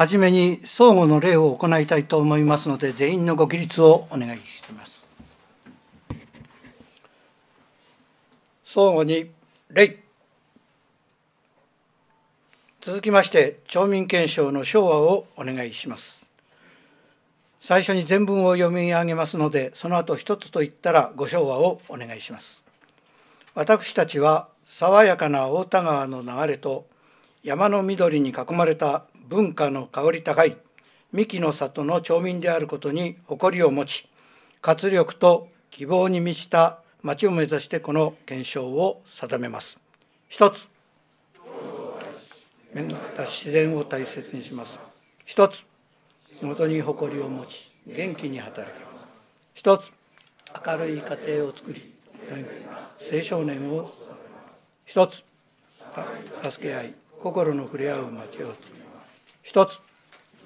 はじめに相互の礼を行いたいと思いますので全員のご起立をお願いします相互に礼続きまして町民憲章の昭和をお願いします最初に全文を読み上げますのでその後一つと言ったらご昭和をお願いします私たちは爽やかな太田川の流れと山の緑に囲まれた文化の香り高い三木の里の町民であることに誇りを持ち活力と希望に満ちた町を目指してこの検証を定めます。一つ面た自然を大切にします。一つ仕に誇りを持ち元気に働きます。一つ明るい家庭を作り青少年を一つ助け合い心の触れ合う町を作り一つ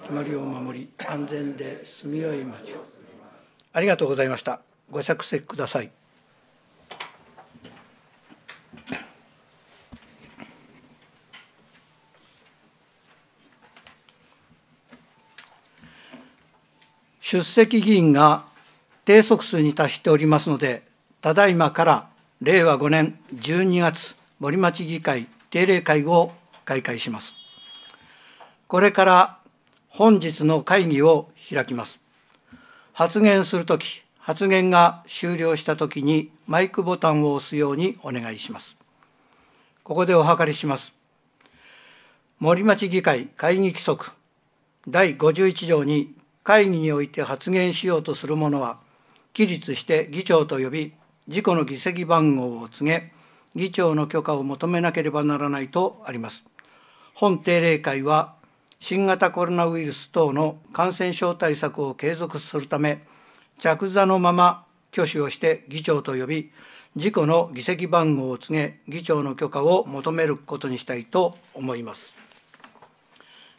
決まりを守り安全で住みよい町をありがとうございましたご着席ください出席議員が定則数に達しておりますのでただいまから令和5年12月森町議会定例会を開会します。これから本日の会議を開きます。発言するとき、発言が終了したときにマイクボタンを押すようにお願いします。ここでお諮りします。森町議会会議規則第51条に会議において発言しようとする者は、起立して議長と呼び、事故の議席番号を告げ、議長の許可を求めなければならないとあります。本定例会は新型コロナウイルス等の感染症対策を継続するため着座のまま挙手をして議長と呼び事故の議席番号を告げ議長の許可を求めることにしたいと思います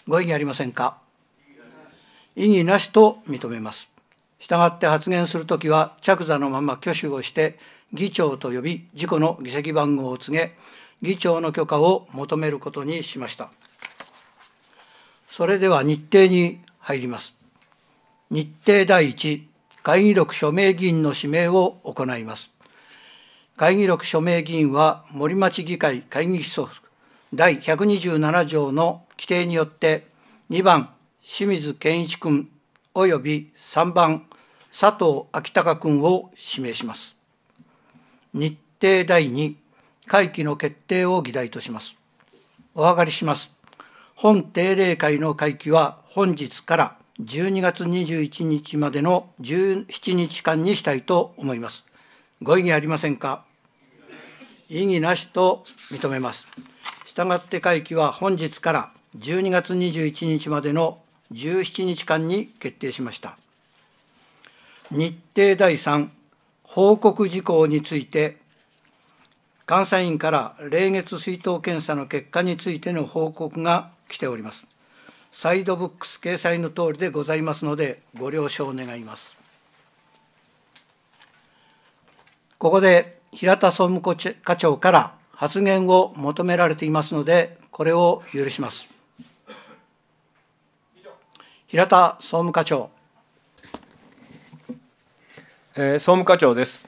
ご異議ありませんか異議なしと認めますしたがって発言するときは着座のまま挙手をして議長と呼び事故の議席番号を告げ議長の許可を求めることにしましたそれでは日程に入ります。日程第1、会議録署名議員の指名を行います。会議録署名議員は森町議会会議室第127条の規定によって2番清水健一君及び3番佐藤昭隆君を指名します。日程第2、会期の決定を議題とします。お上がりします。本定例会の会期は本日から12月21日までの17日間にしたいと思います。ご異議ありませんか異議なしと認めます。したがって会期は本日から12月21日までの17日間に決定しました。日程第3報告事項について監査員から例月水筒検査の結果についての報告が来ておりますサイドブックス掲載の通りでございますのでご了承願いますここで平田総務課長から発言を求められていますのでこれを許します平田総務課長、えー、総務課長です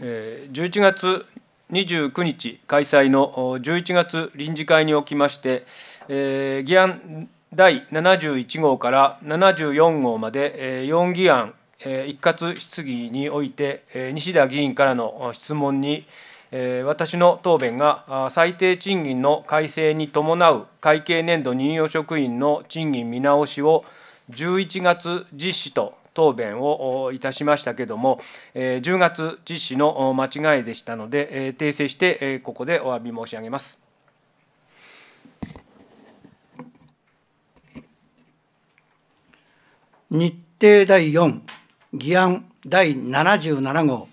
え11月29日開催の11月臨時会におきましてえー、議案第71号から74号まで、えー、4議案、えー、一括質疑において、えー、西田議員からの質問に、えー、私の答弁が最低賃金の改正に伴う会計年度任用職員の賃金見直しを11月実施と答弁をいたしましたけれども、10月実施の間違いでしたので、訂正してここでお詫び申し上げます。日程第4議案第77号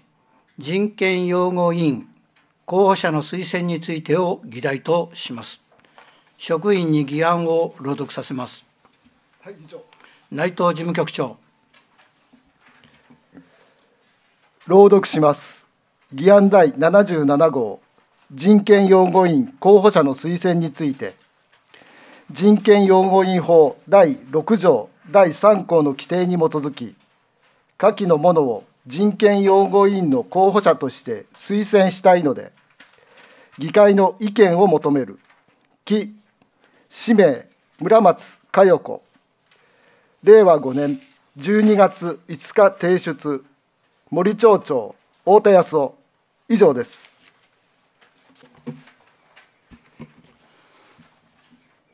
人権擁護委員候補者の推薦についてを議題とします職員に議案を朗読させます、はい、内藤事務局長朗読します議案第77号人権擁護委員候補者の推薦について人権擁護委員法第6条第3項の規定に基づき下記の者を人権擁護委員の候補者として推薦したいので議会の意見を求める木氏名村松佳代子令和5年12月5日提出森町長太田康夫以上です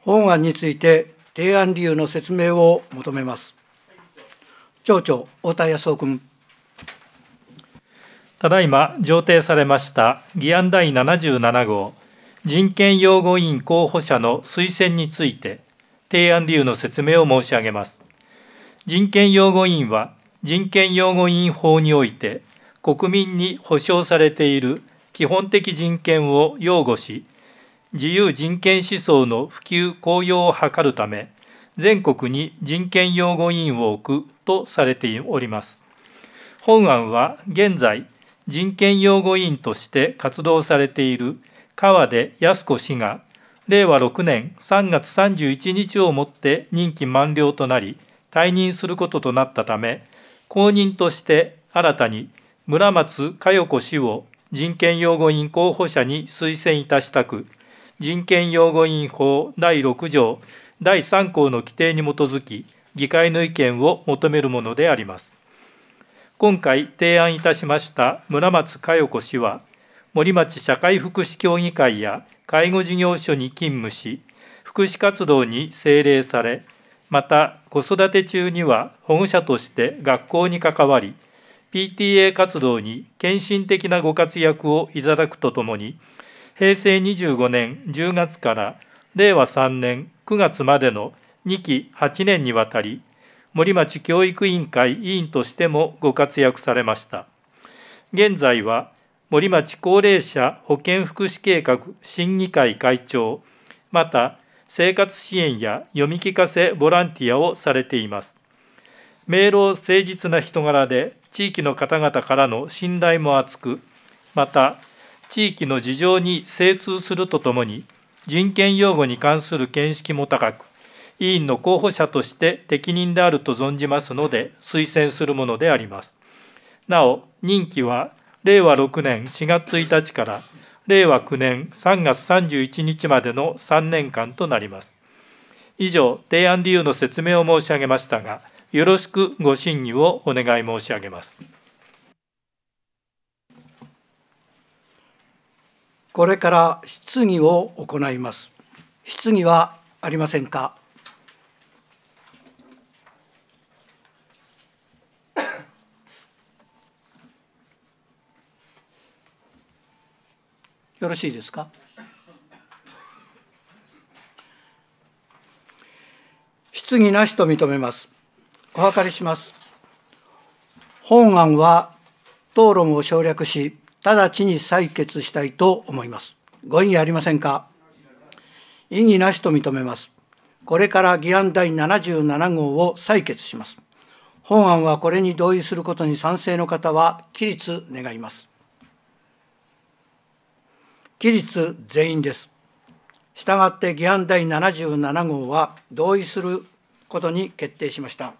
本案について提案理由の説明を求めます。町長、太田康夫君。ただいま上呈されました議案第77号人権擁護委員候補者の推薦について提案理由の説明を申し上げます。人権擁護委員は人権擁護委員法において国民に保障されている基本的人権を擁護し自由人権思想の普及公用を図るため全国に人権擁護委員を置くとされております本案は現在人権擁護委員として活動されている川出康子氏が令和6年3月31日をもって任期満了となり退任することとなったため後任として新たに村松佳代子氏を人権擁護委員候補者に推薦いたしたく人権擁護委員法第6条第3項の規定に基づき議会の意見を求めるものであります今回提案いたしました村松佳代子氏は森町社会福祉協議会や介護事業所に勤務し福祉活動に政令されまた子育て中には保護者として学校に関わり PTA 活動に献身的なご活躍をいただくとともに平成25年10月から令和3年9月までの2期8年にわたり森町教育委員会委員としてもご活躍されました現在は森町高齢者保健福祉計画審議会会長また生活支援や読み聞かせボランティアをされています明朗誠実な人柄で地域の方々からの信頼も厚くまた地域の事情に精通するとともに人権擁護に関する見識も高く委員の候補者として適任であると存じますので推薦するものであります。なお任期は令和6年4月1日から令和9年3月31日までの3年間となります。以上、提案理由の説明を申し上げましたが、よろしくご審議をお願い申し上げます。これから質疑を行います。質疑はありませんか。よろしいですか。質疑なしと認めます。お諮りします。本案は討論を省略し直ちに採決したいと思います。ご異議ありませんか異議なしと認めます。これから議案第77号を採決します。本案はこれに同意することに賛成の方は、起立願います。起立全員です。したがって議案第77号は同意することに決定しました。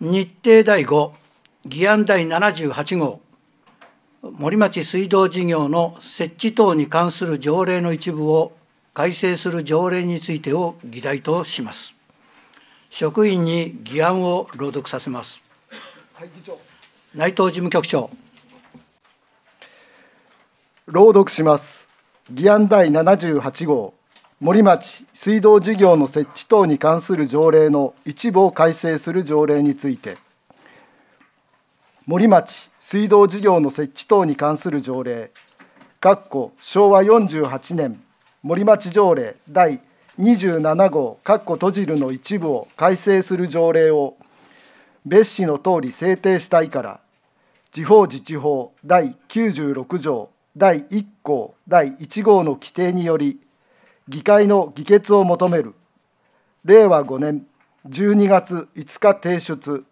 日程第5議案第78号森町水道事業の設置等に関する条例の一部を改正する条例についてを議題とします。職員に議案を朗読させます。はい、内藤事務局長。朗読します。議案第78号、森町水道事業の設置等に関する条例の一部を改正する条例について。森町水道事業の設置等に関する条例括弧昭和48年森町条例第27号括弧閉じるの一部を改正する条例を別紙の通り制定したいから地方自治法第96条第1項第1号の規定により議会の議決を求める令和5年12月5日提出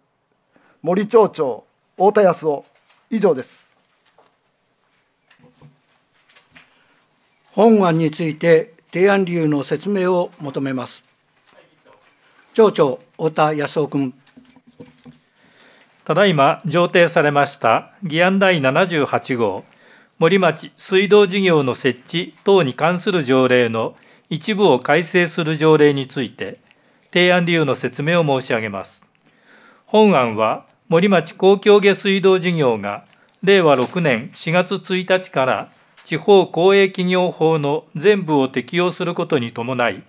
森町長太田康夫以上です本案について提案理由の説明を求めます町長太田康夫君ただいま上呈されました議案第78号森町水道事業の設置等に関する条例の一部を改正する条例について提案理由の説明を申し上げます本案は森町公共下水道事業が令和6年4月1日から地方公営企業法の全部を適用することに伴い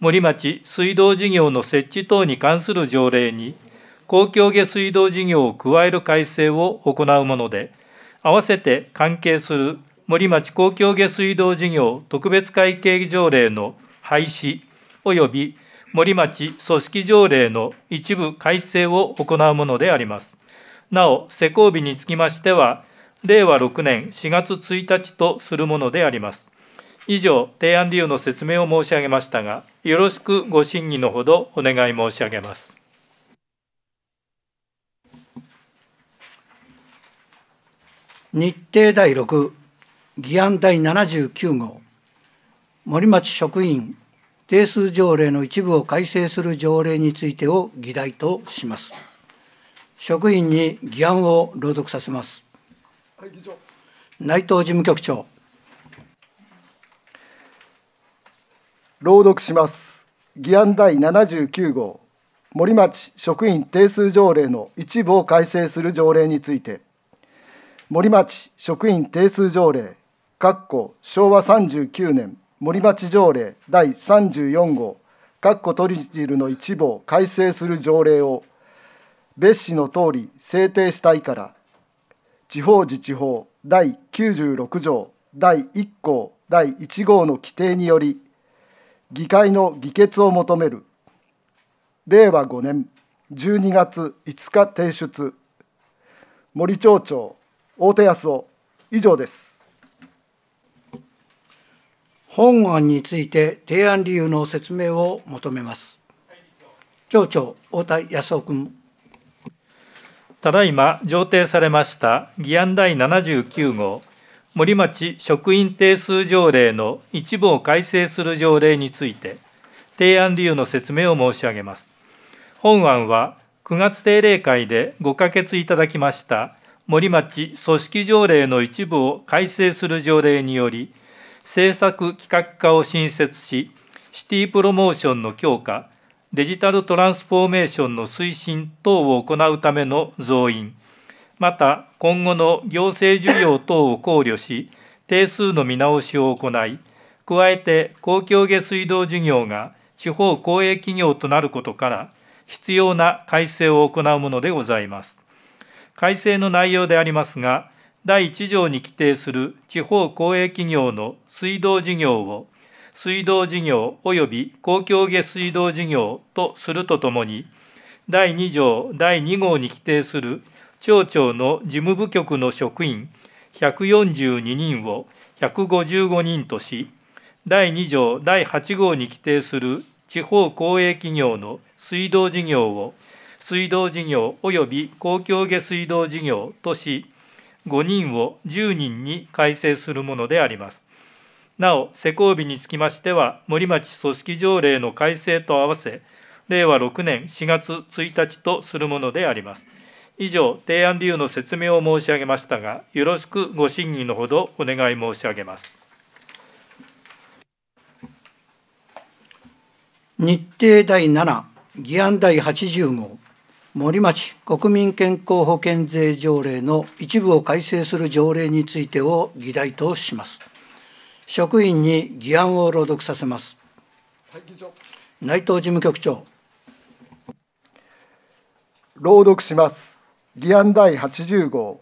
森町水道事業の設置等に関する条例に公共下水道事業を加える改正を行うもので併せて関係する森町公共下水道事業特別会計条例の廃止及び森町組織条例の一部改正を行うものであります。なお、施行日につきましては、令和6年4月1日とするものであります。以上、提案理由の説明を申し上げましたが、よろしくご審議のほどお願い申し上げます。日程第6議案第79号森町職員定数条例の一部を改正する条例についてを議題とします。職員に議案を朗読させます。はい、内藤事務局長。朗読します。議案第79号、森町職員定数条例の一部を改正する条例について、森町職員定数条例、括弧昭和39年森町条例第34号括弧トリジルの一部を改正する条例を別紙の通り制定したいから地方自治法第96条第1項第1号の規定により議会の議決を求める令和5年12月5日提出森町長大手康夫以上です。本案について提案理由の説明を求めます。町長、太田康夫君。ただいま上呈されました議案第79号、森町職員定数条例の一部を改正する条例について、提案理由の説明を申し上げます。本案は9月定例会でご可決いただきました森町組織条例の一部を改正する条例により、政策企画課を新設し、シティプロモーションの強化、デジタルトランスフォーメーションの推進等を行うための増員、また今後の行政需要等を考慮し、定数の見直しを行い、加えて公共下水道事業が地方公営企業となることから、必要な改正を行うものでございます。改正の内容でありますが、第1条に規定する地方公営企業の水道事業を水道事業及び公共下水道事業とするとともに第2条第2号に規定する町長の事務部局の職員142人を155人とし第2条第8号に規定する地方公営企業の水道事業を水道事業及び公共下水道事業とし5人を10人に改正するものであります。なお、施行日につきましては、森町組織条例の改正と合わせ、令和6年4月1日とするものであります。以上、提案理由の説明を申し上げましたが、よろしくご審議のほどお願い申し上げます。日程第7、議案第80号。森町国民健康保険税条例の一部を改正する条例についてを議題とします職員に議案を朗読させます、はい、内藤事務局長朗読します議案第80号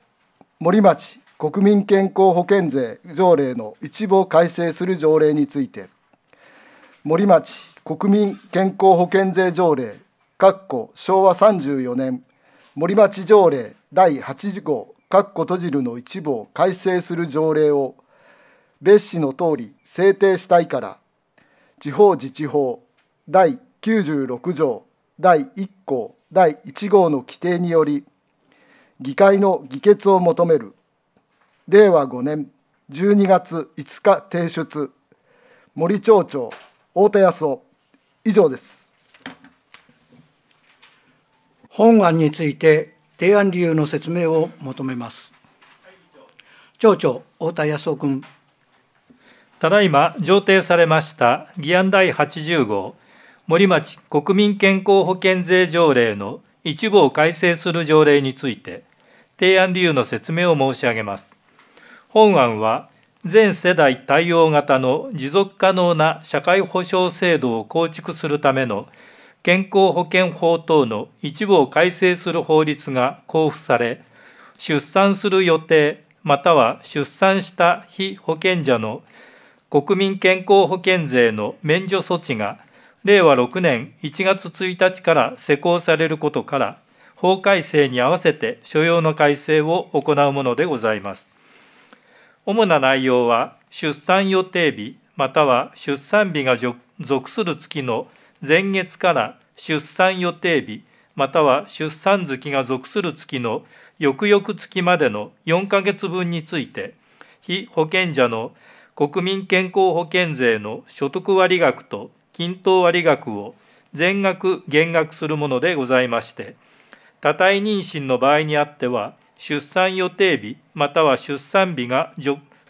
森町国民健康保険税条例の一部を改正する条例について森町国民健康保険税条例昭和34年森町条例第8号括弧閉じるの一部を改正する条例を別紙の通り制定したいから地方自治法第96条第1項第1号の規定により議会の議決を求める令和5年12月5日提出森町長太田康夫以上です。本案について提案理由の説明を求めます。町長、太田康夫君。ただいま上呈されました議案第80号、森町国民健康保険税条例の一部を改正する条例について、提案理由の説明を申し上げます。本案は、全世代対応型の持続可能な社会保障制度を構築するための健康保険法等の一部を改正する法律が公布され、出産する予定または出産した被保険者の国民健康保険税の免除措置が令和6年1月1日から施行されることから法改正に合わせて所要の改正を行うものでございます。主な内容は出産予定日または出産日が属する月の前月から出産予定日または出産月が属する月の翌々月までの4ヶ月分について被保険者の国民健康保険税の所得割額と均等割額を全額減額するものでございまして多体妊娠の場合にあっては出産予定日または出産日が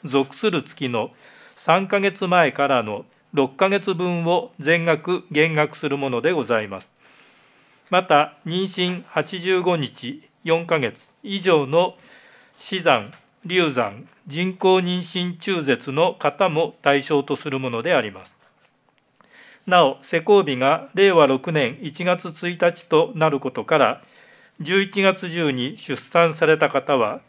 属する月の3ヶ月前からの6ヶ月分を全額減額するものでございますまた妊娠85日4ヶ月以上の死産流産人工妊娠中絶の方も対象とするものでありますなお施行日が令和6年1月1日となることから11月中に出産された方は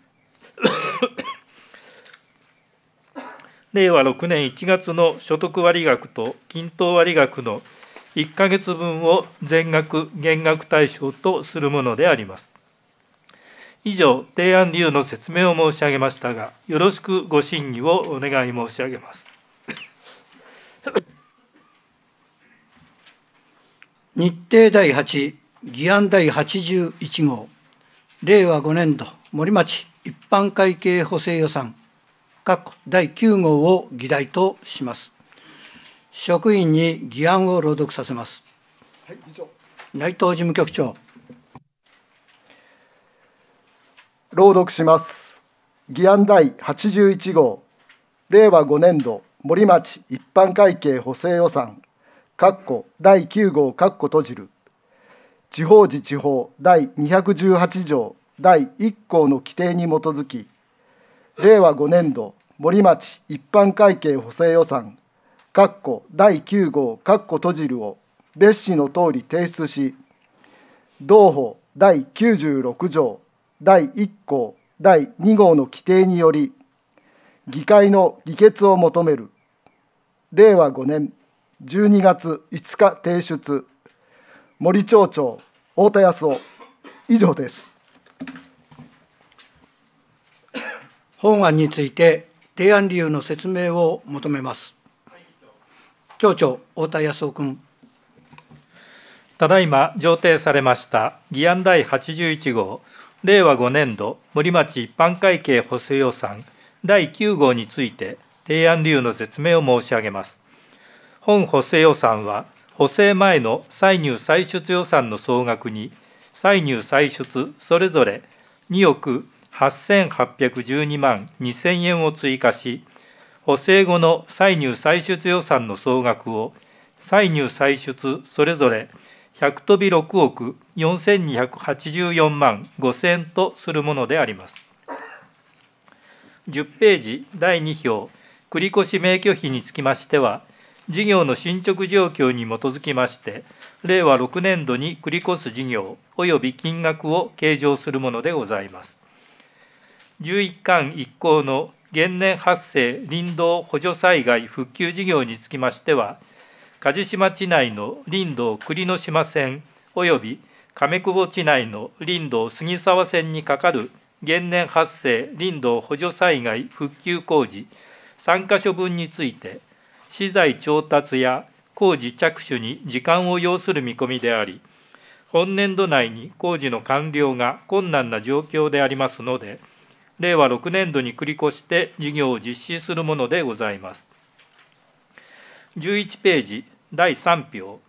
令和6年1月の所得割額と均等割額の1ヶ月分を全額減額対象とするものであります。以上、提案理由の説明を申し上げましたが、よろしくご審議をお願い申し上げます。日程第8議案第81号令和5年度森町一般会計補正予算第9号を議題とします。職員に議案を朗読させます。はい、内藤事務局長。朗読します。議案第81号、令和5年度森町一般会計補正予算、括弧第9号括弧閉じる、地方自治法第218条第1項の規定に基づき、令和5年度森町一般会計補正予算括弧第9号括弧閉じるを別紙の通り提出し同法第96条第1項第2号の規定により議会の議決を求める令和5年12月5日提出森町長太田康夫以上です。本案について提案理由の説明を求めます。町長、太田康夫君。ただいま上呈されました議案第81号、令和5年度森町一般会計補正予算第9号について、提案理由の説明を申し上げます。本補正予算は、補正前の歳入歳出予算の総額に、歳入歳出それぞれ2億8812万2000円を追加し補正後の歳入歳出予算の総額を歳入歳出それぞれ100飛び6億4284万5000とするものであります10ページ第2表繰越免許費につきましては事業の進捗状況に基づきまして令和6年度に繰越事業及び金額を計上するものでございます11巻1項の現年発生林道補助災害復旧事業につきましては鍛冶島地内の林道栗の島線及び亀久保地内の林道杉沢線にかかる現年発生林道補助災害復旧工事3か所分について資材調達や工事着手に時間を要する見込みであり本年度内に工事の完了が困難な状況でありますので令和6年度に繰り越して事業を実施するものでございます。11ページ第3票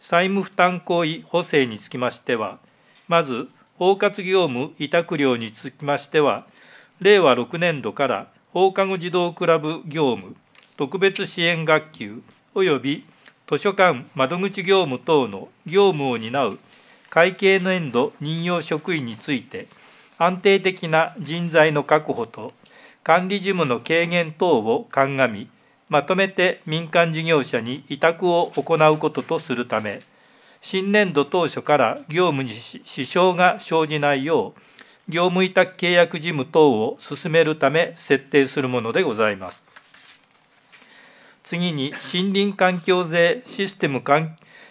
債務負担行為補正につきましてはまず包括業務委託料につきましては令和6年度から放課後児童クラブ業務特別支援学級及び図書館窓口業務等の業務を担う会計年度任用職員について安定的な人材の確保と管理事務の軽減等を鑑みまとめて民間事業者に委託を行うこととするため新年度当初から業務に支障が生じないよう業務委託契約事務等を進めるため設定するものでございます。次に森林環境税システム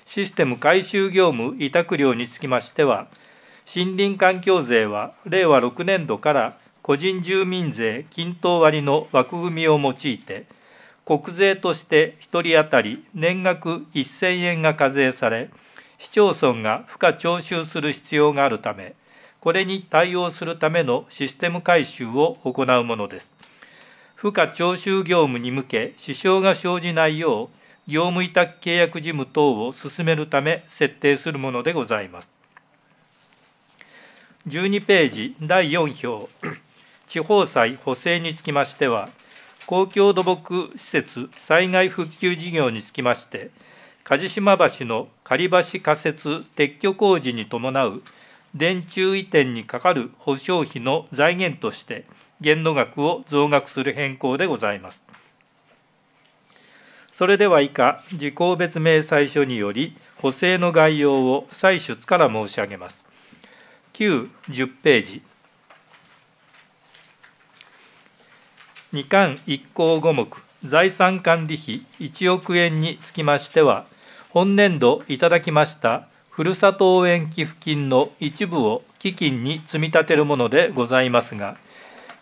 システム改修業務委託料につきましては森林環境税は令和6年度から個人住民税均等割の枠組みを用いて国税として1人当たり年額1000円が課税され市町村が付加徴収する必要があるためこれに対応するためのシステム改修を行うものです。付加徴収業務に向け支障が生じないよう業務委託契約事務等を進めるため設定するものでございます。12ページ第4票、地方債補正につきましては、公共土木施設災害復旧事業につきまして、梶島橋の仮橋仮設撤去工事に伴う電柱移転にかかる保証費の財源として、限度額を増額する変更でございます。それでは以下、事項別明細書により、補正の概要を採取から申し上げます。910ページ2巻1項5目財産管理費1億円につきましては本年度いただきましたふるさと応援寄付金の一部を基金に積み立てるものでございますが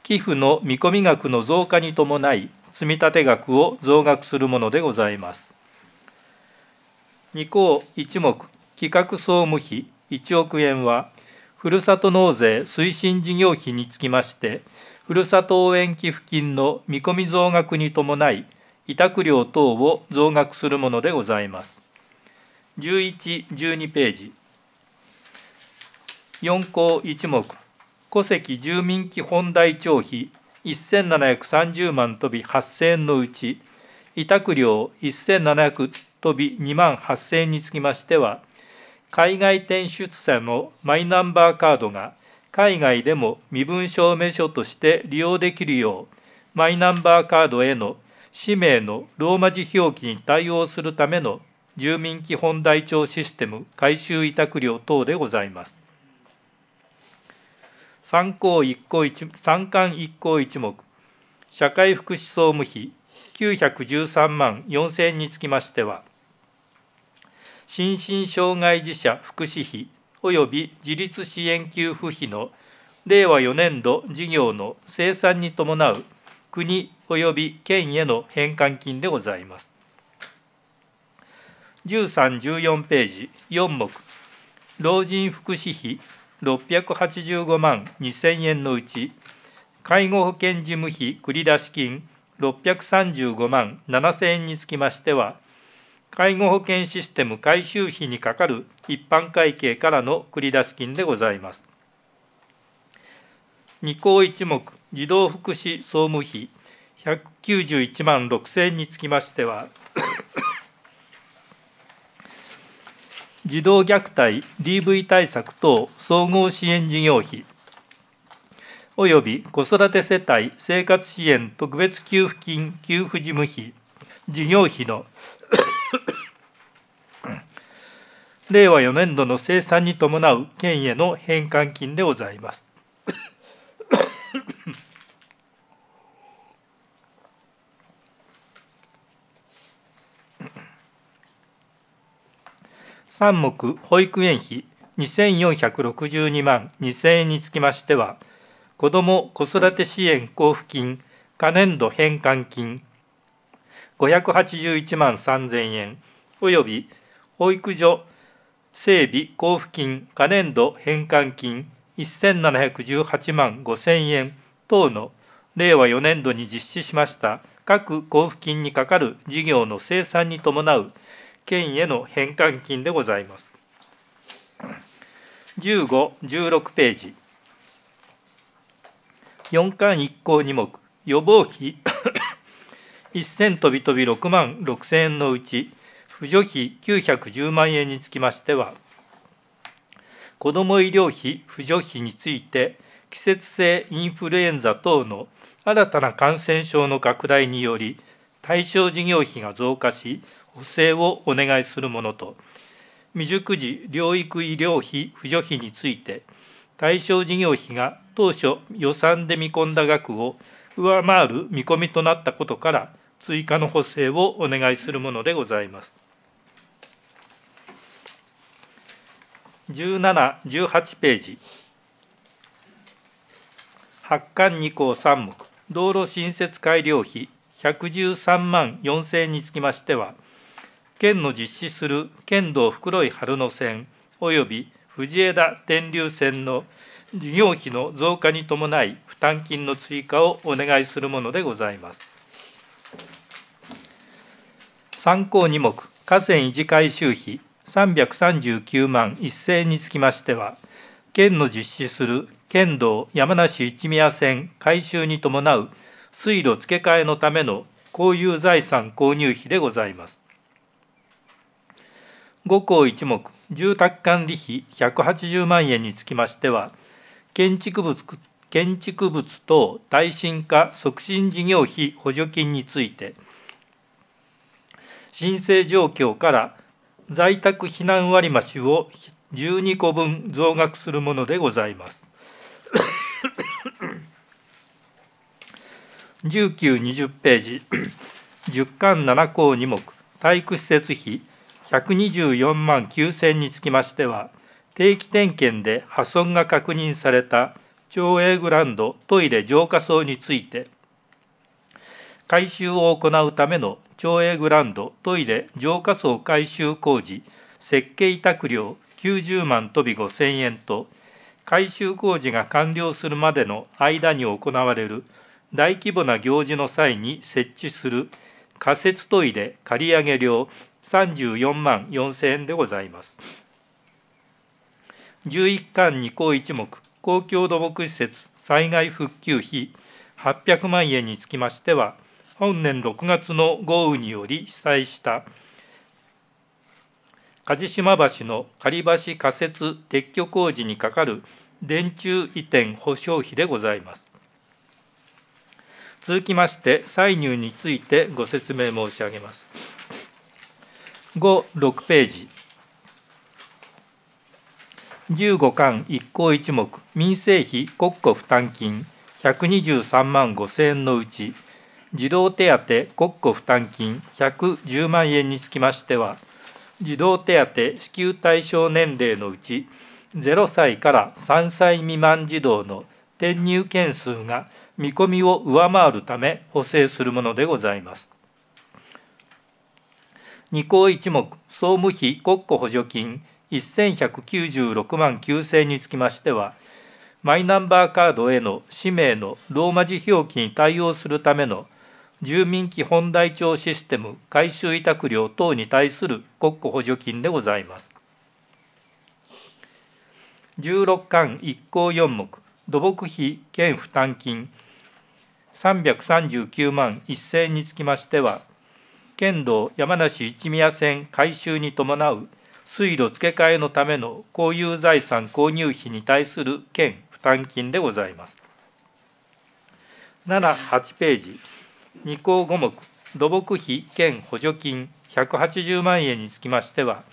寄付の見込み額の増加に伴い積立額を増額するものでございます。2項1目企画総務費1億円はふるさと納税推進事業費につきまして、ふるさと応援寄付金の見込み増額に伴い、委託料等を増額するものでございます。11、12ページ。4項1目、戸籍住民基本台帳費1730万飛び8000円のうち、委託料1700飛び2万8000円につきましては、海外転出者のマイナンバーカードが海外でも身分証明書として利用できるようマイナンバーカードへの氏名のローマ字表記に対応するための住民基本台帳システム改修委託料等でございます。参考一項一参観一項一目社会福祉総務費913万4000円につきましては心身障害児者福祉費及び自立支援給付費の令和4年度事業の生産に伴う国及び県への返還金でございます。1314ページ4目老人福祉費685万2000円のうち介護保険事務費繰出金635万7000円につきましては介護保険システム改修費にかかる一般会計からの繰出金でございます。二項一目、児童福祉総務費191万6000円につきましては、児童虐待 DV 対策等総合支援事業費および子育て世帯生活支援特別給付金給付事務費事業費の令和4年度の生産に伴う県への返還金でございます。3 目保育園費2462万2000円につきましては子ども子育て支援交付金可年度返還金581万3000円および保育所整備交付金過年度返還金1718万5000円等の令和4年度に実施しました各交付金にかかる事業の生産に伴う県への返還金でございます。15、16ページ。4巻1項2目、予防費1000と びとび6万6000円のうち、扶助費910万円につきましては、子ども医療費、扶助費について、季節性インフルエンザ等の新たな感染症の拡大により、対象事業費が増加し、補正をお願いするものと、未熟児療育医療費扶助費について、対象事業費が当初予算で見込んだ額を上回る見込みとなったことから、追加の補正をお願いするものでございます。1718ページ発刊2項3目道路新設改良費113万4000円につきましては県の実施する県道袋井春野線及び藤枝天竜線の事業費の増加に伴い負担金の追加をお願いするものでございます。参考2目河川維持改修費339万1万一千円につきましては、県の実施する県道山梨一宮線改修に伴う水路付け替えのための公有財産購入費でございます。五項一目、住宅管理費180万円につきましては、建築物建築物等耐震化促進事業費補助金について、申請状況から在宅避難割増を12個分増額するものでございます。1920 ページ10巻7項2目体育施設費124万9000につきましては定期点検で破損が確認された町営グランドトイレ浄化槽について改修を行うための町営グランドトイレ浄化層改修工事設計委託料90万とび5000円と改修工事が完了するまでの間に行われる大規模な行事の際に設置する仮設トイレ借上げ料34万4000円でございます。11巻2項1目公共土木施設災害復旧費800万円につきましては本年6月の豪雨により被災した梶島橋の仮橋仮設撤去工事にかかる電柱移転保証費でございます。続きまして、歳入についてご説明申し上げます。5、6ページ。15巻1項1目、民生費国庫負担金123万5千円のうち、児童手当国庫負担金110万円につきましては、児童手当支給対象年齢のうち、0歳から3歳未満児童の転入件数が見込みを上回るため補正するものでございます。二項一目総務費国庫補助金1196万9000円につきましては、マイナンバーカードへの氏名のローマ字表記に対応するための住民基本台帳システム改修委託料等に対する国庫補助金でございます。16巻1項4目土木費兼負担金339万1000につきましては県道山梨一宮線改修に伴う水路付け替えのための公有財産購入費に対する県負担金でございます。7、8ページ。二項五目土木費兼補助金180万円につきましては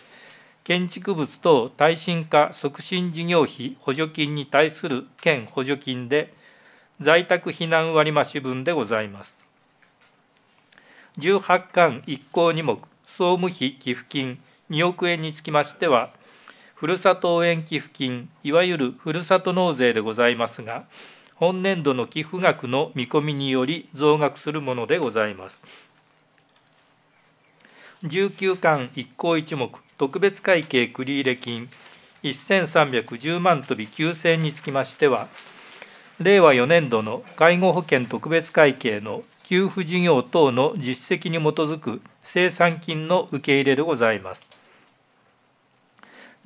建築物等耐震化促進事業費補助金に対する県補助金で在宅避難割増分でございます18巻1項2目総務費寄付金2億円につきましてはふるさと応援寄付金いわゆるふるさと納税でございますが本年度の寄付額の見込みにより増額するものでございます。19巻一項一目特別会計繰入金1310万とび9000につきましては令和4年度の介護保険特別会計の給付事業等の実績に基づく生産金の受け入れでございます。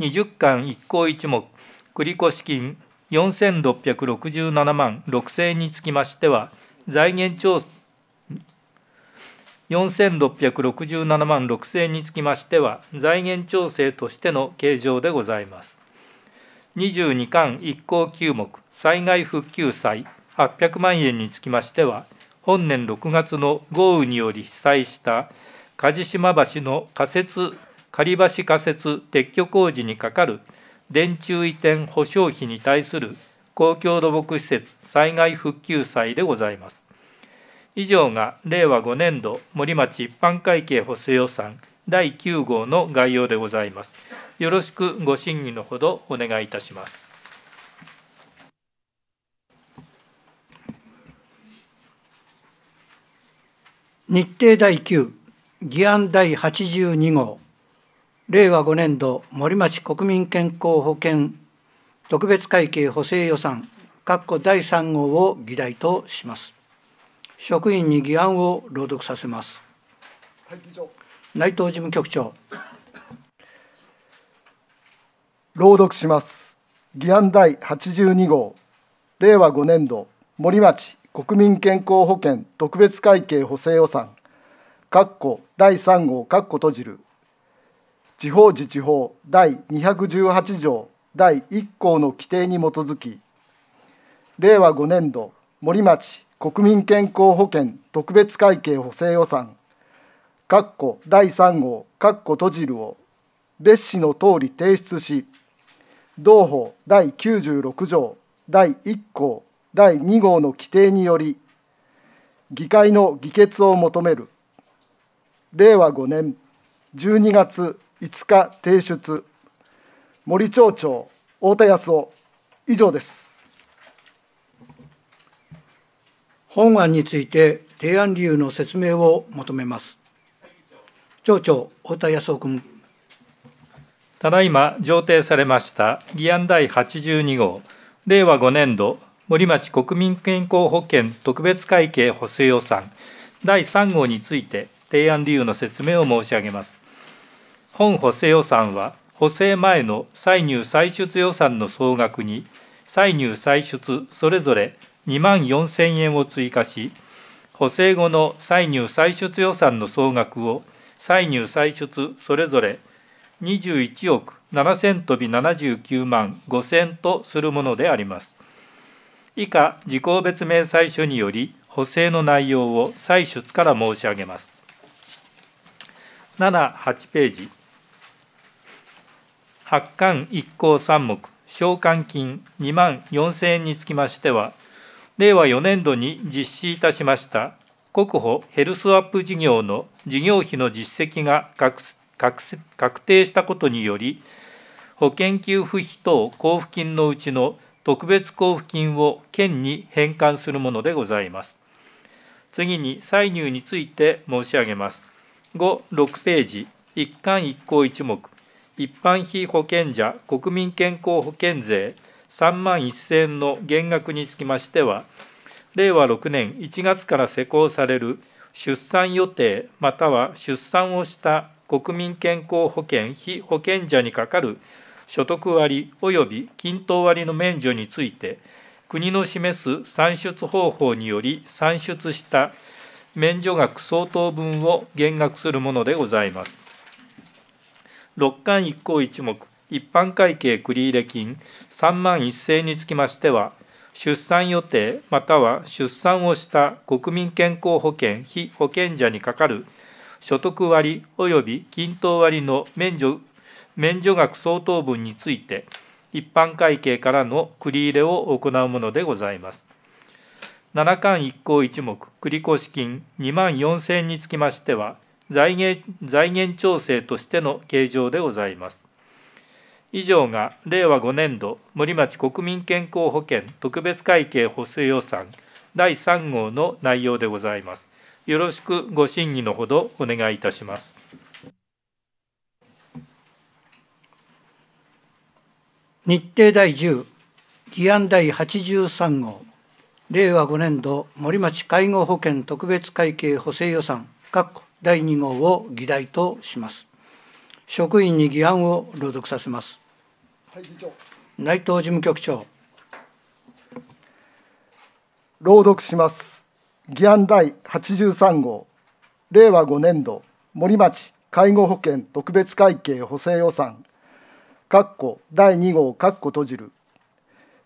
20巻一項一目繰越金4667万6000円につきましては、財源調査4667万6000円につきましては、財源調整としての計上でございます。22巻1項9目、災害復旧債800万円につきましては、本年6月の豪雨により被災した梶島橋の仮設、仮橋仮設撤去工事にかかる電柱移転保証費に対する公共土木施設災害復旧祭でございます。以上が令和5年度森町一般会計補正予算第9号の概要でございます。よろしくご審議のほどお願いいたします。日程第9議案第82号令和5年度森町国民健康保険特別会計補正予算括弧第3号を議題とします職員に議案を朗読させます、はい、内藤事務局長朗読します議案第82号令和5年度森町国民健康保険特別会計補正予算括弧第3号括弧閉じる地方自治法第218条第1項の規定に基づき令和5年度森町国民健康保険特別会計補正予算括弧第3号括弧閉じるを別紙の通り提出し同法第96条第1項第2号の規定により議会の議決を求める令和5年12月5日提出森町長太田康夫以上です本案について提案理由の説明を求めます町長太田康夫君ただいま上呈されました議案第82号令和5年度森町国民健康保険特別会計補正予算第3号について提案理由の説明を申し上げます本補正予算は補正前の歳入歳出予算の総額に歳入歳出それぞれ2万4000円を追加し補正後の歳入歳出予算の総額を歳入歳出それぞれ21億7000飛び79万5000とするものであります。以下、事項別明細書により補正の内容を歳出から申し上げます。7、8ページ。発刊一行3目償還金2万4000円につきましては令和4年度に実施いたしました国保ヘルスアップ事業の事業費の実績が確定したことにより保険給付費等交付金のうちの特別交付金を県に返還するものでございます次に歳入について申し上げます5、6ページ1巻1項1目一般被保険者国民健康保険税3万1000円の減額につきましては、令和6年1月から施行される出産予定または出産をした国民健康保険被保険者にかかる所得割及び均等割の免除について国の示す算出方法により算出した免除額相当分を減額するものでございます。六巻一項一目一般会計繰入金3万1000につきましては出産予定または出産をした国民健康保険非保険者にかかる所得割及び均等割の免除免除額相当分について一般会計からの繰り入れを行うものでございます。7巻1項1目繰越金2万4000につきましては財源財源調整としての計上でございます。以上が令和5年度森町国民健康保険特別会計補正予算第3号の内容でございます。よろしくご審議のほどお願いいたします。日程第10議案第83号令和5年度森町介護保険特別会計補正予算確保第2号を議題とします職員に議案を朗読させます、はい、内藤事務局長朗読します議案第83号令和5年度森町介護保険特別会計補正予算括弧第2号括弧閉じる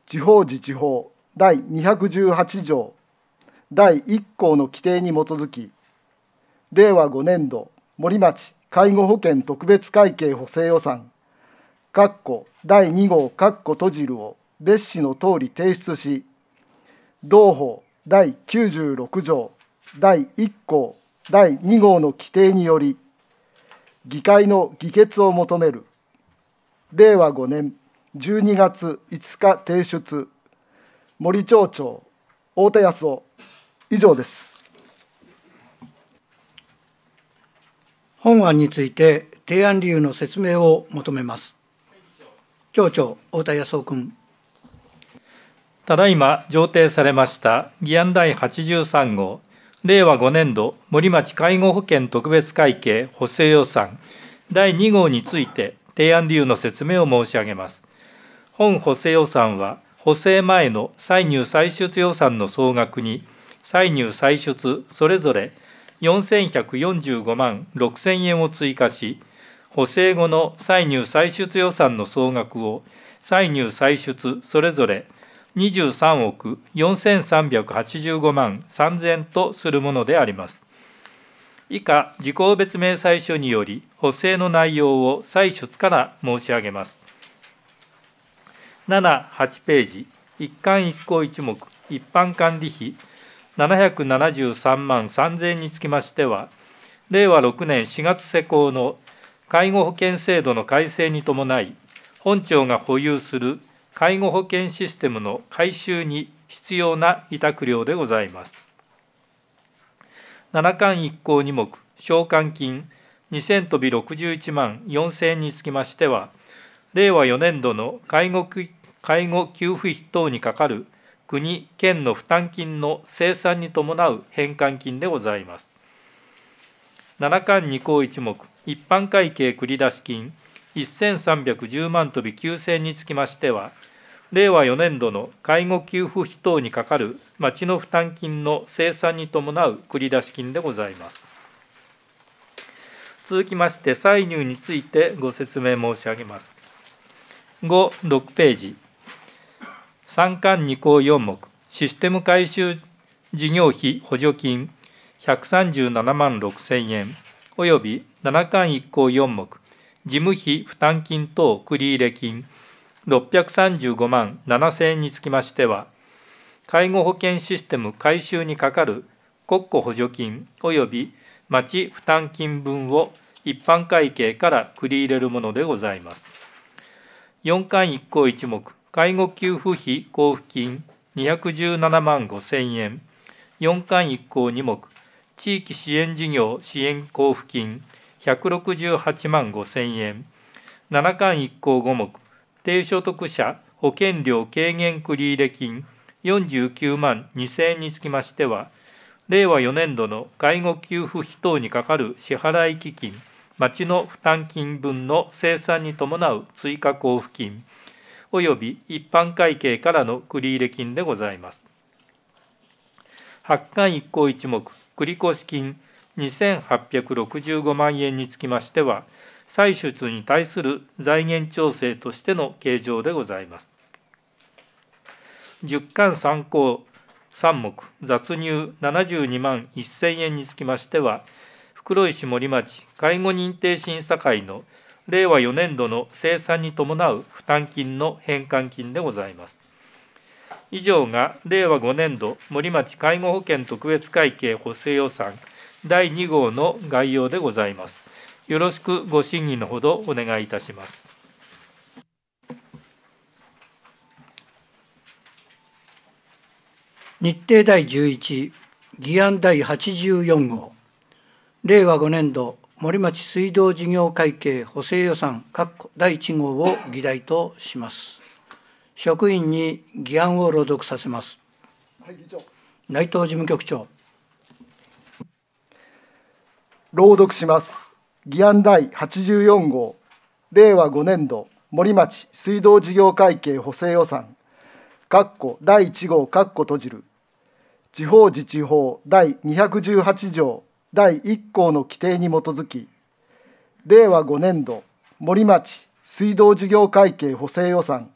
地方自治法第218条第1項の規定に基づき令和5年度森町介護保険特別会計補正予算括弧第2号括弧閉じるを別紙の通り提出し同法第96条第1項第2号の規定により議会の議決を求める令和5年12月5日提出森町長太田康夫以上です。本案について提案理由の説明を求めます。町長、太田康夫君。ただいま上呈されました議案第83号、令和5年度森町介護保険特別会計補正予算第2号について提案理由の説明を申し上げます。本補正予算は補正前の歳入歳出予算の総額に歳入歳出それぞれ4145万6000円を追加し補正後の歳入歳出予算の総額を歳入歳出それぞれ23億4385万3000とするものであります。以下、事項別明細書により補正の内容を歳出から申し上げます。7、8ページ、一貫一項一目、一般管理費、773万3000につきましては令和6年4月施行の介護保険制度の改正に伴い本庁が保有する介護保険システムの改修に必要な委託料でございます七巻一項二目償還金2000とび61万4000につきましては令和4年度の介護介護給付費等にかかる国県の負担金の生産に伴う返還金でございます七巻二項一目一般会計繰出金1310万とび9000につきましては令和4年度の介護給付費等にかかる町の負担金の生産に伴う繰出金でございます続きまして歳入についてご説明申し上げます56ページ三冠二項四目システム改修事業費補助金137万6千円および七冠一項四目事務費負担金等繰入金635万7千円につきましては介護保険システム改修にかかる国庫補助金及び町負担金分を一般会計から繰り入れるものでございます。4巻1項1目介護給付費交付金217万5000円、4巻1項2目、地域支援事業支援交付金168万5000円、7巻1項5目、低所得者保険料軽減繰入金49万2000円につきましては、令和4年度の介護給付費等にかかる支払基金、町の負担金分の生産に伴う追加交付金、及び一般会計からの繰入金でございます。発刊一項一目繰越金2865万円につきましては歳出に対する財源調整としての計上でございます。十巻3項三目雑入72万1000円につきましては袋井市森町介護認定審査会の令和4年度の生産に伴う負担金の返還金でございます。以上が令和5年度森町介護保険特別会計補正予算第2号の概要でございます。よろしくご審議のほどお願いいたします。日程第11議案第84号令和5年度森町水道事業会計補正予算第1号を議題とします。職員に議案を朗読させます。はい、内藤事務局長。朗読します。議案第84号、令和5年度森町水道事業会計補正予算、第1号、閉じる、地方自治法第218条第1項の規定に基づき令和5年度森町水道事業会計補正予算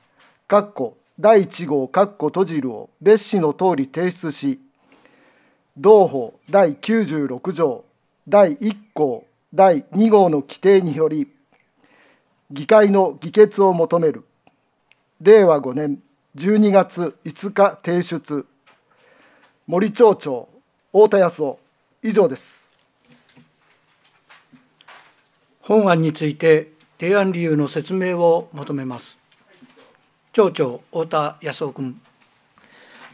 括弧第1号括弧閉じるを別紙の通り提出し同法第96条第1項第2号の規定により議会の議決を求める令和5年12月5日提出森町長太田康夫以上です。本案について提案理由の説明を求めます。町長太田康夫君。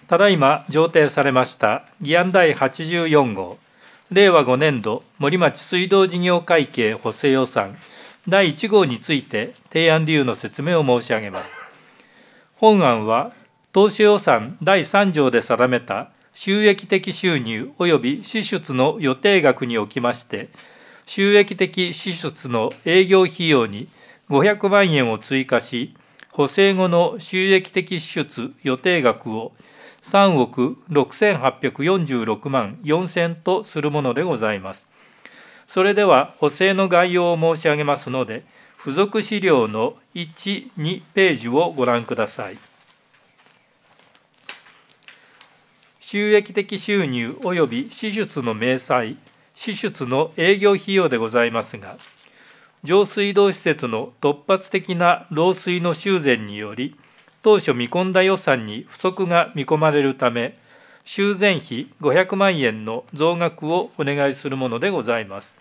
ただいま上呈されました議案第84号令和5年度森町水道事業会計補正予算第1号について提案理由の説明を申し上げます。本案は投資予算第3条で定めた収益的収入及び支出の予定額におきまして収益的支出の営業費用に500万円を追加し、補正後の収益的支出予定額を3億6846万4 0とするものでございます。それでは補正の概要を申し上げますので、付属資料の1、2ページをご覧ください。収益的収入及び支出の明細、支出の営業費用でございますが、上水道施設の突発的な漏水の修繕により、当初見込んだ予算に不足が見込まれるため、修繕費500万円の増額をお願いするものでございます。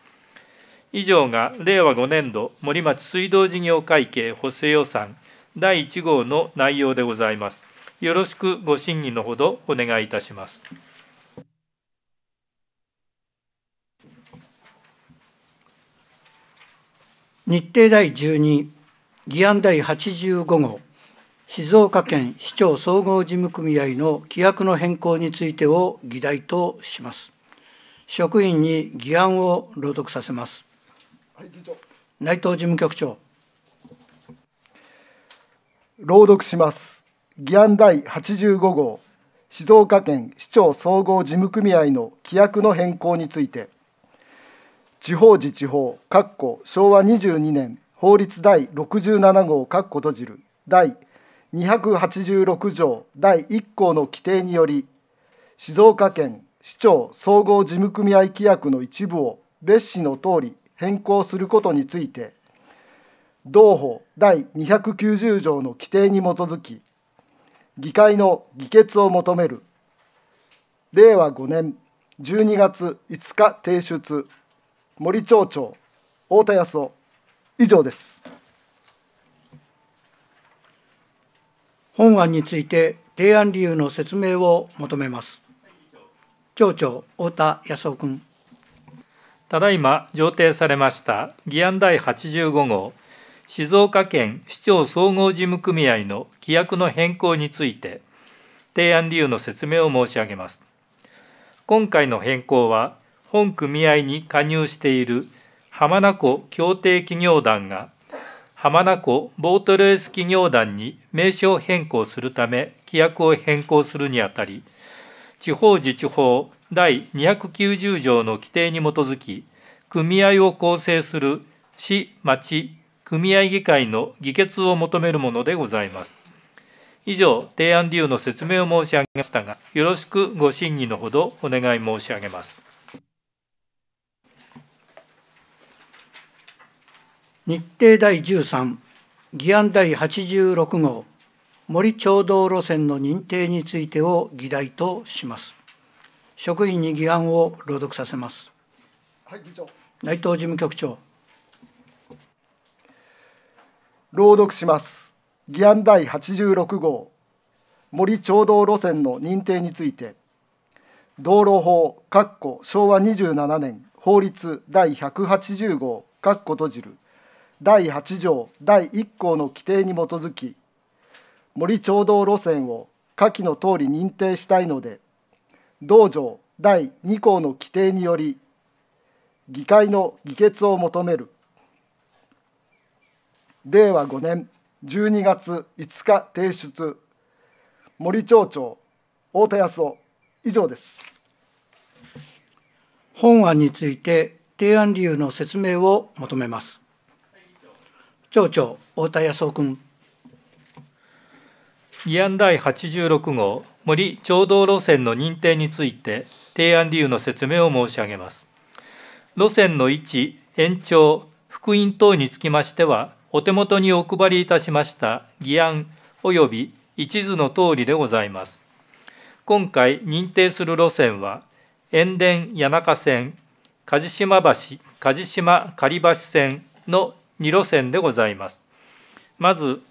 以上が令和5年度森町水道事業会計補正予算第1号の内容でございます。よろしくご審議のほどお願いいたします。日程第12議案第85号静岡県市長総合事務組合の規約の変更についてを議題とします職員に議案を朗読させます、はい、内藤事務局長朗読します議案第85号静岡県市長総合事務組合の規約の変更について地方自治法昭和22年法律第67号括弧閉じる第286条第1項の規定により静岡県市長総合事務組合規約の一部を別紙の通り変更することについて同法第290条の規定に基づき議会の議決を求める令和5年12月5日提出森町長太田康夫以上です本案について提案理由の説明を求めます町長太田康夫君ただいま上呈されました議案第85号静岡県市長総合事務組合の規約の変更について提案理由の説明を申し上げます今回の変更は本組合に加入している浜名湖協定企業団が浜名湖ボートレース企業団に名称変更するため規約を変更するにあたり地方自治法第290条の規定に基づき組合を構成する市町組合議会の議決を求めるものでございます以上提案理由の説明を申し上げましたがよろしくご審議のほどお願い申し上げます日程第13議案第86号森町道路線の認定についてを議題とします職員に議案を朗読させます、はい、内藤事務局長朗読します議案第86号森町道路線の認定について道路法（昭和27年法律第180号）閉じる第8条第1項の規定に基づき森町道路線を下記の通り認定したいので道場第2項の規定により議会の議決を求める令和5年12月5日提出森町長太田康夫以上です本案について提案理由の説明を求めます町長太田康夫君議案第86号森町道路線の認定について提案理由の説明を申し上げます路線の位置延長福音等につきましてはお手元にお配りいたしました議案及び一図の通りでございます今回認定する路線は塩田谷中線梶島橋梶島狩橋線の2路線でございます。まず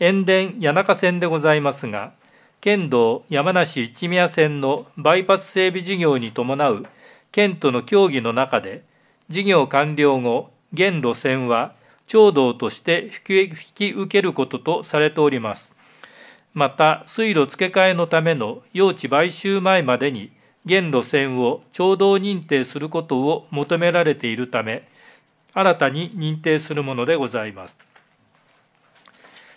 塩田谷中線でございますが県道山梨一宮線のバイパス整備事業に伴う県との協議の中で事業完了後現路線は町道として引き受けることとされております。また水路付け替えのための用地買収前までに現路線を町道認定することを求められているため新たに認定するものでございます。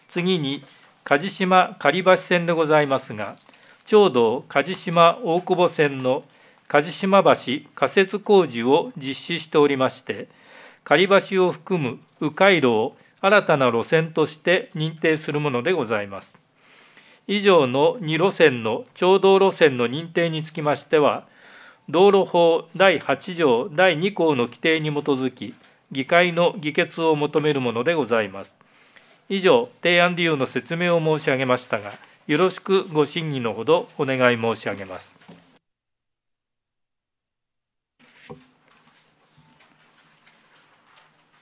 次に梶島狩橋線でございますがちょうど梶島大久保線の梶島橋仮設工事を実施しておりまして狩橋を含む迂回路を新たな路線として認定するものでございます。以上の2路線の長道路線の認定につきましては道路法第8条第2項の規定に基づき議会の議決を求めるものでございます。以上、提案理由の説明を申し上げましたが、よろしくご審議のほどお願い申し上げます。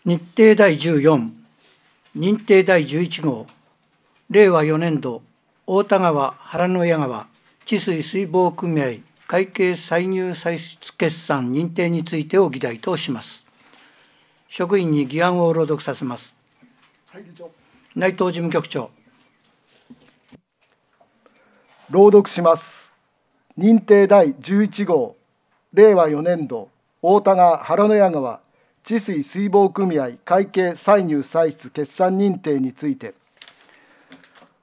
日程第14、認定第11号、令和4年度、太田川、原野谷川、治水水防組合会計歳入歳出決算認定についてを議題とします。職員に議案を朗読させます。はい、内藤事務局長。朗読します。認定第11号、令和4年度、大田川原野屋川治水水防組合会計歳入歳出決算認定について、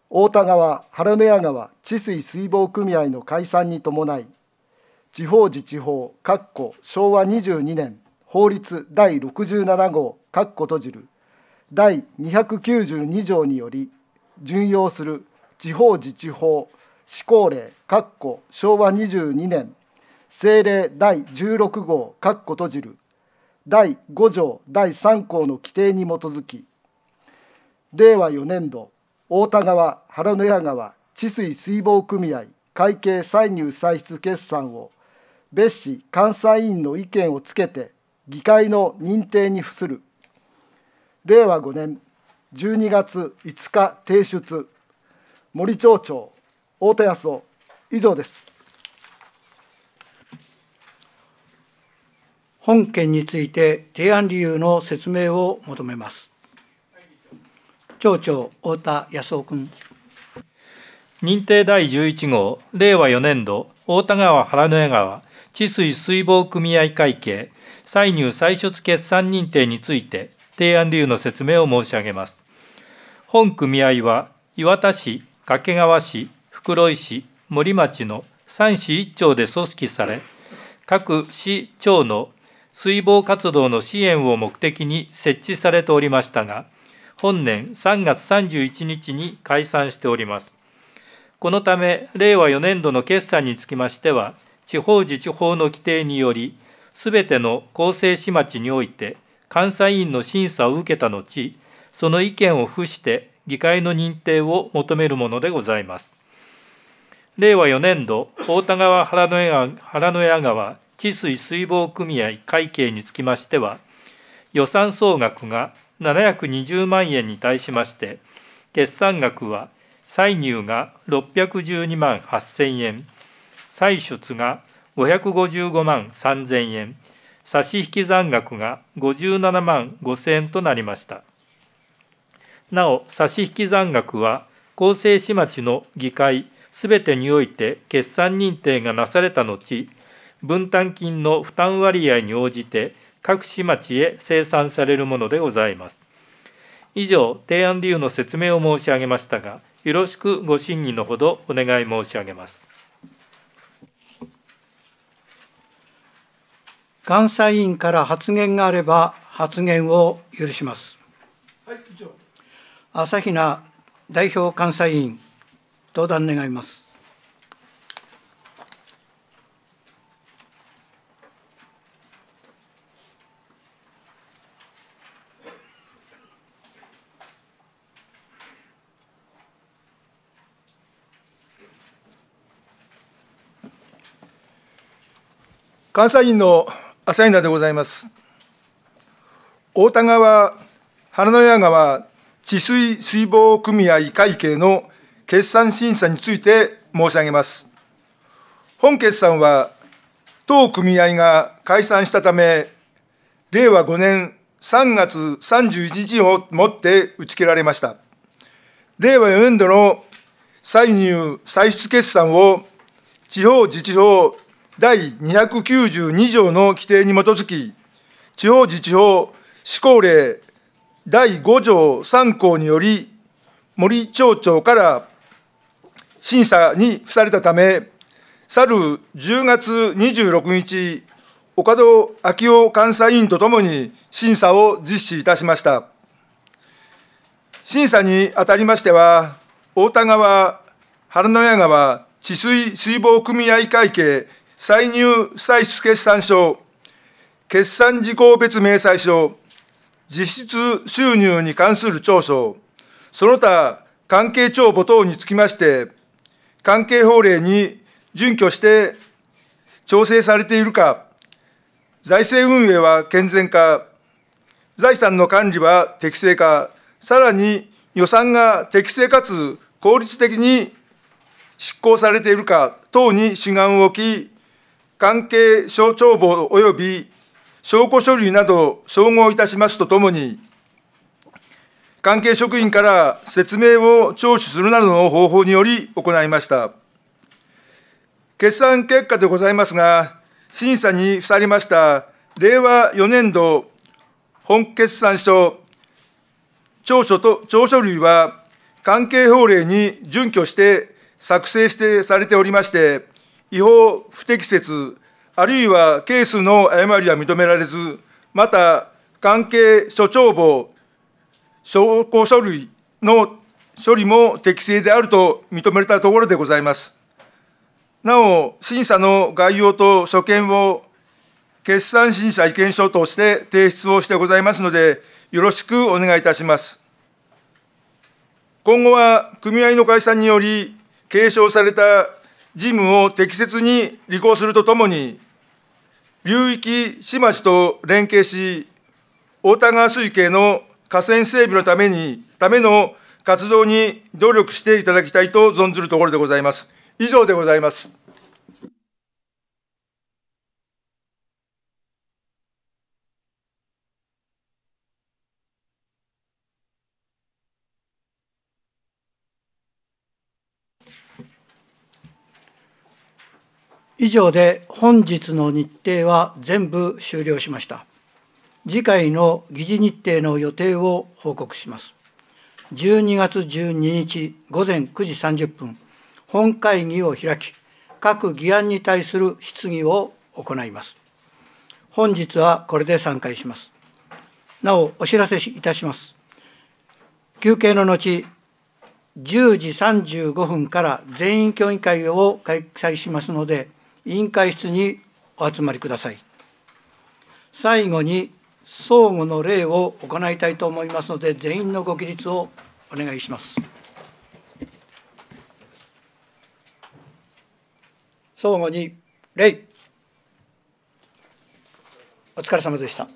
大田川原野屋川治水水防組合の解散に伴い、地方自治法、括弧昭和22年法律第67号括弧閉じる第292条により準用する地方自治法施行令括弧昭和22年政令第16号括弧閉じる第5条第3項の規定に基づき令和4年度太田川原野屋川治水水防組合会計歳入歳出決算を別紙監査委員の意見をつけて議会の認定に付する令和5年12月5日提出森町長太田康夫以上です本件について提案理由の説明を求めます町長太田康夫君認定第11号令和4年度太田川原根川治水水防組合会計、歳入歳出決算認定について、提案理由の説明を申し上げます。本組合は、岩田市、掛川市、袋井市、森町の3市1町で組織され、各市町の水防活動の支援を目的に設置されておりましたが、本年3月31日に解散しております。このため、令和4年度の決算につきましては、地方自治法の規定により、すべての厚生市町において、監査委員の審査を受けた後、その意見を付して議会の認定を求めるものでございます。令和4年度、太田川原野屋原野屋川治水水防組合会計につきましては、予算総額が720万円に対しまして、決算額は歳入が612万8000円、歳出が555万3000円差し引き残額が57万5000円となりましたなお差し引き残額は厚生市町の議会すべてにおいて決算認定がなされた後分担金の負担割合に応じて各市町へ清算されるものでございます以上提案理由の説明を申し上げましたがよろしくご審議のほどお願い申し上げます監査委員から発言があれば発言を許します。はい、朝比奈代表監査委員、登壇願います。監査員の浅朝稲でございます太田川花の谷川治水水防組合会計の決算審査について申し上げます本決算は当組合が解散したため令和5年3月31日をもって打ち切られました令和4年度の歳入歳出決算を地方自治法第292条の規定に基づき、地方自治法施行令第5条3項により、森町長から審査に付されたため、去る10月26日、岡戸昭夫監査委員とともに審査を実施いたしました。審査にあたりましては、太田川、春野屋川治水水防組合会計歳入歳出決算書、決算事項別明細書、実質収入に関する調書、その他関係帳簿等につきまして、関係法令に準拠して調整されているか、財政運営は健全化、財産の管理は適正化、さらに予算が適正かつ効率的に執行されているか等に主眼を置き、関係省庁簿及び証拠書類など照合いたしますとともに、関係職員から説明を聴取するなどの方法により行いました。決算結果でございますが、審査に付されました令和4年度本決算書、長書と長書類は関係法令に準拠して作成してされておりまして、違法、不適切、あるいはケースの誤りは認められず、また関係所長簿、証拠書類の処理も適正であると認めたところでございます。なお、審査の概要と所見を決算審査意見書として提出をしてございますので、よろしくお願いいたします。今後は組合の解散により、継承された事務を適切に履行するとともに、流域市町と連携し、太田川水系の河川整備のために、ための活動に努力していただきたいと存ずるところでございます。以上でございます。以上で本日の日程は全部終了しました。次回の議事日程の予定を報告します。12月12日午前9時30分、本会議を開き、各議案に対する質疑を行います。本日はこれで散会します。なお、お知らせいたします。休憩の後、10時35分から全員協議会を開催しますので、委員会室にお集まりください最後に相互の礼を行いたいと思いますので全員のご起立をお願いします相互に礼お疲れ様でした。